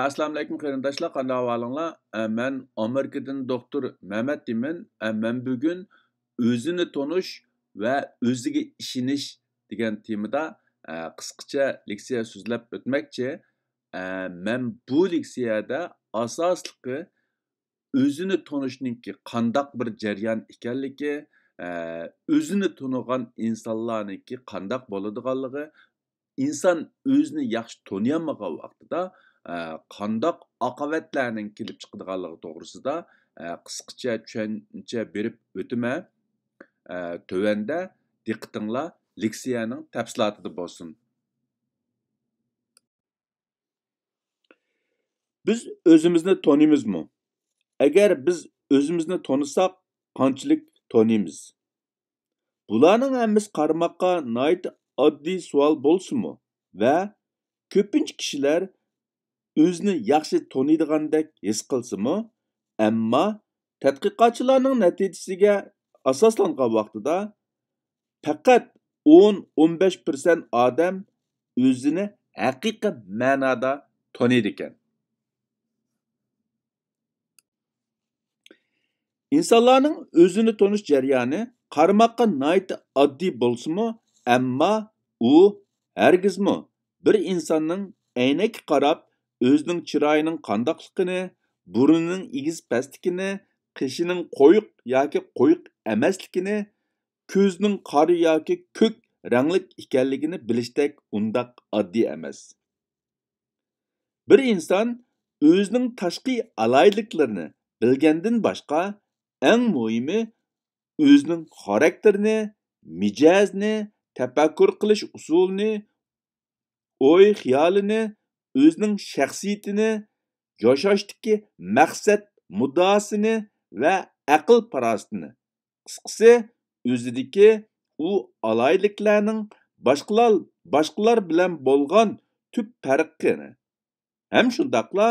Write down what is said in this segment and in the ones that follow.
assalomu alaykum qarindoshlar qanday ahvolinglar man amerikadan doktor mamat deyman man bugun o'zini tonish va o'ziga ishonish degan temada qisqacha leksiya so'zlab o'tmoqchi man bu leksiyada asosliqi o'zini tonishningki qandaq bir jarayon ekanligi o'zini tunigan insonlarniki qandaq bo'ladiganligi inson o'zini yaxshi toniyolmagan vaqtida Э, қандық акаветлернин келіп шықтығалығы тоғырсызда кыскача э, түшүнчө беріп өтіме э, төвенді диктиңла лексияның тәпсілатыды болсын. біз өзімізді тонимыз мұ? Әгер біз өзімізді тонысақ, канчылык тонимиз Бұланың әміз қармаққа найт оддий суал болсуму ва көпінші кишилер o'zini yaxshi taniydigandek his qilsimi ammo tadqiqotchilarning natijasiga asoslangan vaqtida faqat 10-15 persent odam o'zini haqiqiy ma'noda taniydi ekan insonlarning o'zini tonish jarayoni qarmoqqa nayti oddiy bo'lsinmi ammo u hargizmi bir insonning aynaki qarab ئۆزىنىڭ چىرايىنىڭ قانداقلىقىنى، بۇرنىنىڭ ئېگىز پەسلىكىنى، قېشىنىڭ قويۇق ياكى قويۇق ئەمەسلىكىنى، كۆزىنىڭ قارا ياكى كۆك رەڭلىك ئىكەنلىكىنى بىلىشتەك ئۇنداق ئاددىي ئەمەس. بىر ئىنسان ئۆزىنىڭ ташқи ئالاھىدىلىكلىرىنى بىلگەندىن باشقا، ئەڭ مۇھىمى ئۆزىنىڭ خاراكتېرىنى، مىجەزىنى، تەپەككۇر قىلىش ئۇسۇلىنى، ой خىيالىنى o'zining shaxsiyatini yashashdagi maqsad muddaosini va aql parostini qisqasi o'zidagi u aloyliklarning boshqalar boshqalar bilan bo'lgan tub farqini ham shundoqla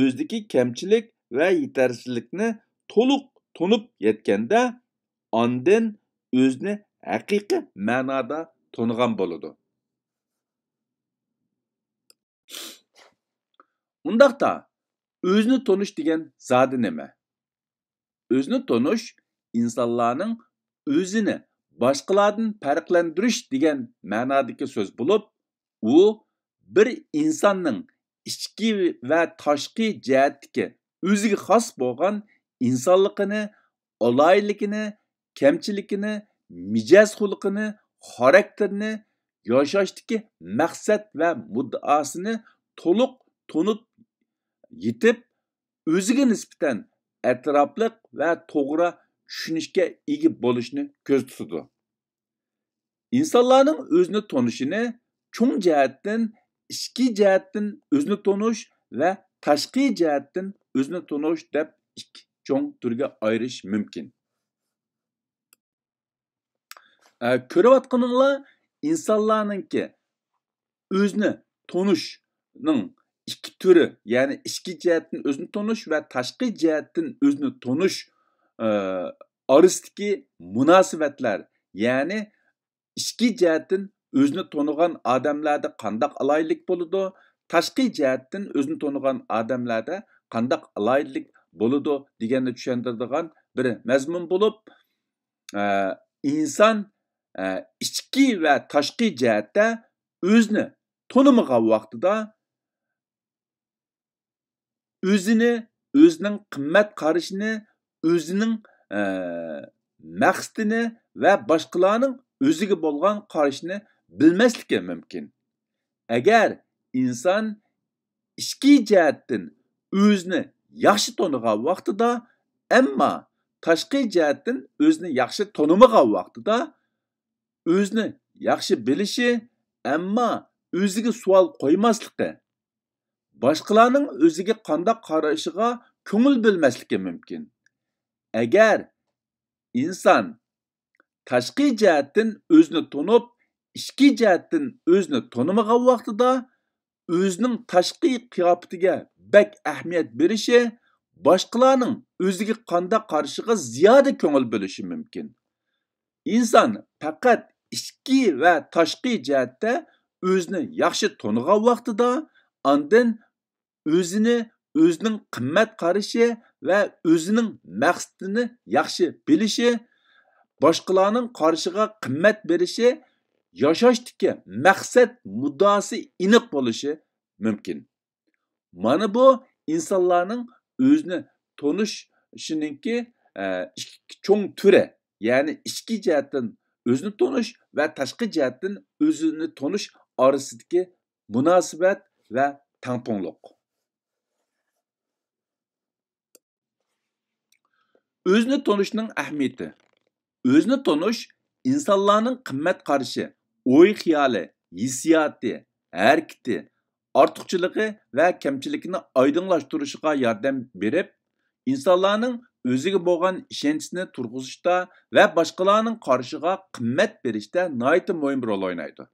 o'zidagi kamchilik va yetarsizlikni to'liq tunib yetganda ondan o'zini haqiqiy ma'noda tunigan bo'ladi undaqda o'zini tonish degan zodi nima o'zini tonish insonlarning o'zini boshqalardan farqlantirish degan ma'nodagi so'z bo'lib u bir insonning ichki va tashqi jihatdagi o'ziga xos bo'lgan insonligini oloyligini kamchiligini mijoz xulqini xarakterini yashashdagi maqsad va muddaosini толық tonib yetib o'ziga nisbatan atrofliq va to'g'ri tushunishga ega bo'lishni ko'z tutadi insonlarning o'zini tonishini cho'ng jihatdan ichki jihatdan o'zini tonish va tashqi jihatdan o'zini tonish deb ikki cho'ng turga ayirish mumkin e, ko'rayotganinglar insonlarninki o'zini tonishning ikki turi ya'ni ichki jihatdan o'zini tonish va tashqi jihatdan o'zini tonish aristiki orasidagi munosabatlar ya'ni ichki jihatdan o'zini tonigan odamlarda qandaq aloylik bo'ladi tashqi jihatdan o'zini tonigan odamlarda qandaq aloylik bo'ladi deganni tushuntiradigan bir mazmun bo'lib inson ichki va tashqi jihatda o'zini tonimagan vaqtida o'zini o'zining qimmat qarishini o'zining e, maqsadini va boshqalarning o'ziga bo'lgan qarishini bilmasligi mumkin agar inson ichki jihatdan o'zini yaxshi tonigan vaqtida ammo tashqi jihatdan o'zini yaxshi tonimagan vaqtida o'zini yaxshi bilishi ammo o'ziga savol qo'ymaslikda boshqalarning o'ziga qandoq qarashiga ko'ngil bo'lmasligi mumkin agar inson tashqi jihatdan o'zini tonib ichki jihatdan o'zini tonimagan vaqtida o'zining tashqi qiyofatiga bak ahamiyat berishi boshqalarning o'ziga qandoq qarashiga ziyoda ko'ngil bo'lishi mumkin inson faqat ichki va tashqi jihatda o'zini yaxshi tonigan vaqtida o'zini o'zining qimmat qarashi va o'zining maqsadini yaxshi bilishi boshqalarning qarishiga qimmat berishi yashashdiki maqsad mudası inik bo'lishi mumkin mana bu insonlarning o'zini ki e, cho'ng turi ya'ni ichki jihatdan o'zini tonuş va tashqi jihatdan o'zini tonuş orasidagi munosabat va tangpungliq Өзіні тонышының әхметі. Өзіні тонуш, инсанларының қыммет қарышы, ой қиялы, есіяты, әркіті, артықшылығы вә кемшілігіні айдыңлаштырушыға ярдәм беріп, инсанларының өзіге болған ішенсіні тұрғызышта вә башқаларының қарышыға қыммет берішті найты мойын бір ойнайды.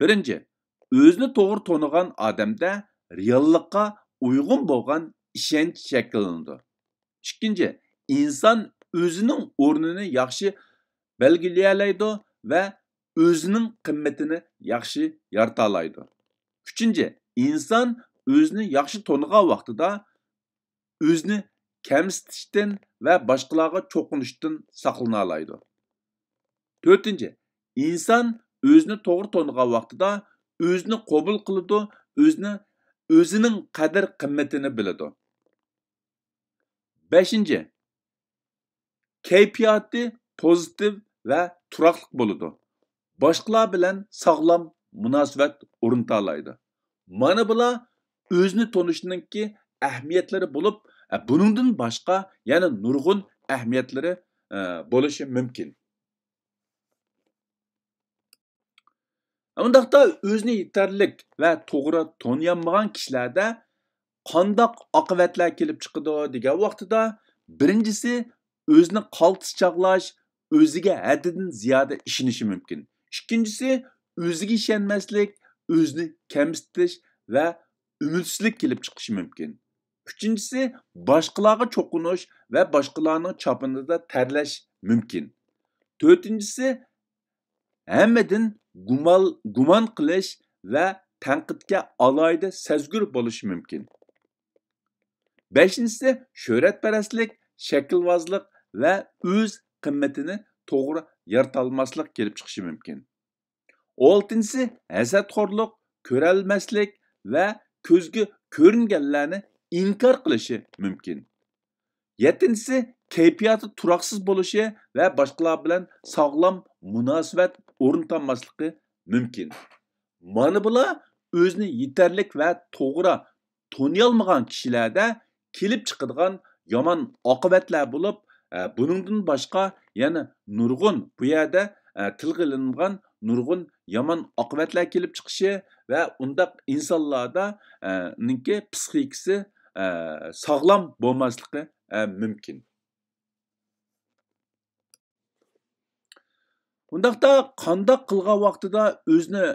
Бірінші, өзіні тоғыр тонуған адамда реалыққа ұйғын болған ішенш шәкілінді. Үшкінші, inson o'zining o'rnini yaxshi belgilayoladi va o'zining qimmatini yaxshi yarata oladi uchinchi inson o'zini yaxshi to'nigan vaqtida o'zini kamsitishdan va boshqalarga cho'qinishdan saqlana oladi to'rtinchi inson o'zini to'g'ri to'nigan vaqtida o'zini qobul qiladi o'zini o'zining qadr qimmatini biladi beshinchi kayfiyati pozitiv va turoqliq bo'ladi boshqalar bilan sog'lom munosabat o'rnatalaydi mana bular o'zini tonishningki ahamiyatlari bo'lib buningdan boshqa yana nurg'un ahamiyatlari e, bo'lishi mumkin undaqda o'zini yetarlik va to'g'ri tonyanmagan kishilarda qandoq oqibatlar kelib chiqadi degan vaqtida birinchisi o'zini qaltischoqlash o'ziga haddidan ziyoda ishonishi mumkin ikkinchisi o'ziga ishonmaslik o'zini kamsitish va ümidsizlik kelib chiqishi mumkin uchinchisi boshqalarga cho'qinish va boshqalarning chopinida terlash mumkin to'rtinchisi hammadan gumal gumon qilish va tanqidga aloyida sezgur bo'lishi mumkin beshinchisi shuhratparastlik shaklvozlik va o'z qimmatini to'g'ri yaratolmaslik kelib chiqishi mumkin oltinchisi hasadxo'rlik ko'rolmaslik va ko'zga ko'ringanlarni inkor qilishi mumkin yettinchisi kayfiyati turoqsiz bo'lishi va boshqalar bilan sog'lom munosabat o'rnatanmasligi mumkin mana bular o'zini yetarlik va to'g'ri taniyolmagan kishilarda kelib chiqadigan yomon oqibatlar bo'lib Ә, бұныңдан башқа яны нұрғын бұяда ә, нұрғын яман ақыбәтлә келіп чықшы вә ұндақ инсанларда ә, нінке ә, сағлам болмасылықы ә, мүмкін. Ондақта қанда қылға уақытыда өзіні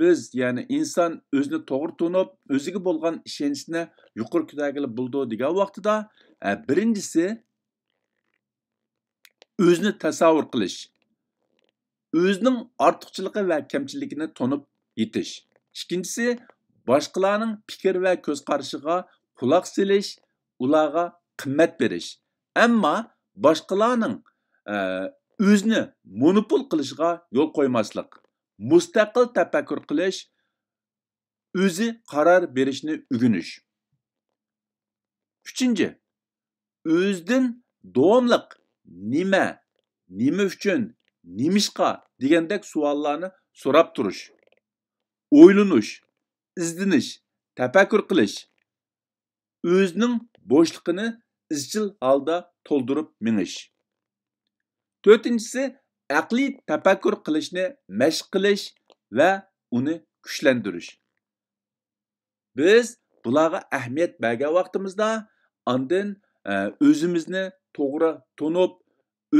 біз, яны инсан өзіні тоғыр тұнып, өзігі болған ішенісіне юқыр күтәгілі бұлды деген уақытыда Біріншісі, o'zini tasavvur qilish o'zining ortiqchiligi va kamchiligini tonib yetish ikkinchisi boshqalarning fikr va ko'z qarashiga quloq silish ularga qimmat berish ammo boshqalarning e, o'zini monopol qilishiga yo'l qo'ymaslik mustaqil tafakkur qilish o'zi qaror berishni o'rganish uchinchi o'zidan davomliq nima nima uchun nimishqa degandek savollarni so'rab turish o'ylanish izdinish tafakkur qilish o'zining bo'shliqini izchil holda to'ldirib minish to'rtinchisi aqliy tafakkur qilishni mashq qilish va uni kuchlantirish biz bularga ahamiyat bergan vaqtimizda andin e, o'zimizni to'g'ri tunib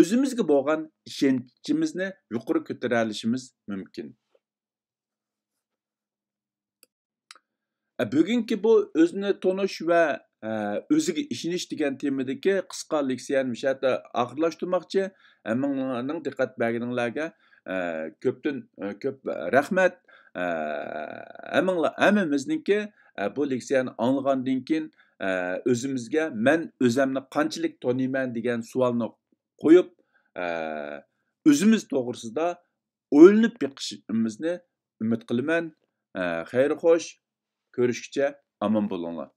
o'zimizga bo'lgan ishonchimizni yuqori ko'tara olishimiz mumkin e, bugungi bu o'zini tonish va e, o'ziga ishonish degan temadagi qisqa leksiyani sharta oxirlashtirmoqchi hammaning e, diqqat berganlarga ko'pdan ko'p rahmat hammamizniki bu leksiyani anglagandan keyin o'zimizga men o'zimni qanchalik toniman degan savolni qo'yib o'zimiz to'g'risida o'ylinib yiqishimizni umid qilaman xayr xo'sh ko'rishguncha omon bo'linglar